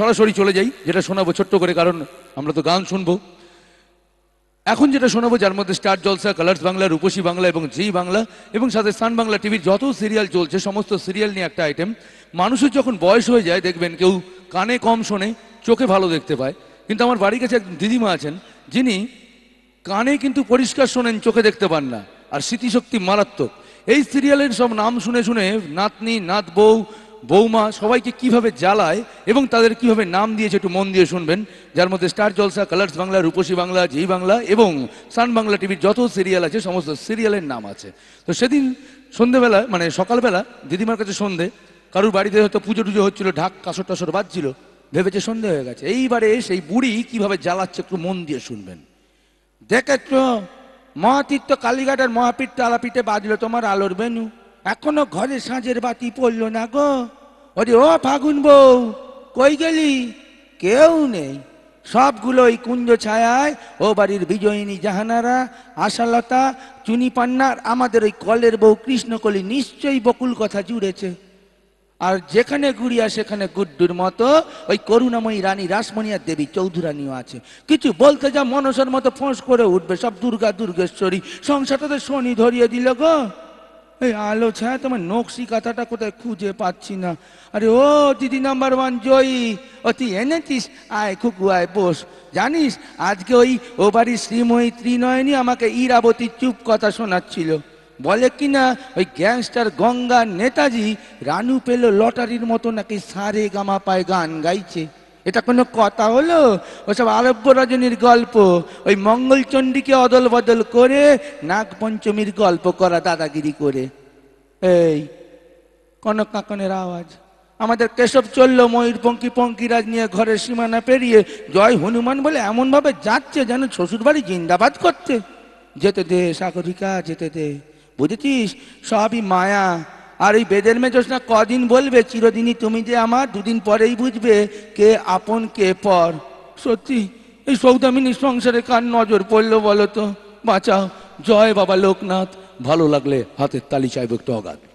সরাসরি চলে যাই যেটা শোনাবো ছোট্ট করে কারণ আমরা তো গান শুনবো এখন যেটা শোনাবো যার মধ্যে স্টার জলসা কালার্স বাংলা রূপসী বাংলা এবং জি বাংলা এবং সাথে সান বাংলা টিভির যত সিরিয়াল চলছে সমস্ত সিরিয়াল নিয়ে একটা আইটেম মানুষের যখন বয়স হয়ে যায় দেখবেন কেউ কানে কম শোনে চোখে ভালো দেখতে পায় কিন্তু আমার বাড়ির কাছে একজন দিদিমা আছেন যিনি কানে কিন্তু পরিষ্কার শোনেন চোখে দেখতে পান না আর স্মৃতিশক্তি মারাত্মক এই সিরিয়ালের সব নাম শুনে শুনে নাতনি নাত বউ বৌমা সবাইকে কিভাবে জ্বালায় এবং তাদের কিভাবে নাম দিয়েছে একটু মন দিয়ে শুনবেন যার মধ্যে স্টার জলসা কালার্স বাংলা রূপসী বাংলা জি বাংলা এবং সান বাংলা টিভির যত সিরিয়াল আছে সমস্ত সিরিয়ালের নাম আছে তো সেদিন সন্ধেবেলা মানে সকালবেলা দিদিমার কাছে সন্ধে কারুর বাড়িতে হয়তো পুজো টুজো হচ্ছিলো ঢাক কাসর টাসর বাজছিল ভেবেছে সন্ধে হয়ে গেছে এইবারে সেই বুড়ি কিভাবে জ্বালাচ্ছে একটু মন দিয়ে শুনবেন দেখাচ্ছ মহাতীর্থ কালীঘাটের মহাপীঠ তালাপীঠে বাজলো তোমার আলোর বেনু এখনো ঘরে সাঁজের বাতি পড়লো না গো ওরে ও ফাগুন বউ কই গেলি কেউ নেই সবগুলোই কুঞ্জ ছায়ায় ও বাড়ির বিজয়িনী জাহানারা আশালতা চুনি পান্নার আমাদের ওই কলের বউ কৃষ্ণকলি নিশ্চয়ই বকুল কথা জুড়েছে আর যেখানে ঘুরিয়া সেখানে গুড্ডুর মতো ওই করুণাময়ী রানী রাসমণিয়া দেবী চৌধুরানীও আছে কিছু বলতে যা মনসের মতো ফোঁস করে উঠবে সব দুর্গা দুর্গেশ্বরী সংসারটাতে শনি ধরিয়ে দিল গো এই আলো ছায়া তোমার নকশি কথাটা কোথায় খুঁজে পাচ্ছি না আরে ও দিদি নাম্বার ওয়ান জয়ী ও তুই এনেছিস আয় খুকু আয় বস জানিস আজকে ওই ও বাড়ির শ্রীময়ী ত্রিনয়নী আমাকে ইরাবতী চুপ কথা শোনাচ্ছিল বলে কি না ওই গ্যাংস্টার গঙ্গা নেতাজি রানু পেলো লটারির মতো নাকি সারে গামা পায় গান গাইছে এটা কোনো কথা হলো ওসব আরব্য রজনীর গল্প ওই মঙ্গলচণ্ডীকে অদল বদল করে নাগপঞ্চমীর গল্প করা দাদাগিরি করে এই কনক কাকনের আওয়াজ আমাদের কেশব চলল ময়ূর পঙ্কি পঙ্কিরাজ নিয়ে ঘরের সীমানা পেরিয়ে জয় হনুমান বলে এমনভাবে যাচ্ছে যেন শ্বশুরবাড়ি জিন্দাবাদ করতে যেতে দে সাগরিকা যেতে দে বুঝেছিস সবই মায়া আর এই বেদের মে কদিন বলবে চিরদিনই তুমি যে আমার দুদিন পরেই বুঝবে কে আপন কে পর সত্যি এই সৌদামিনী সংসারে কার নজর পড়লো বলো তো বাঁচাও জয় বাবা লোকনাথ ভালো লাগলে হাতের তালি চাইব একটু অগাধ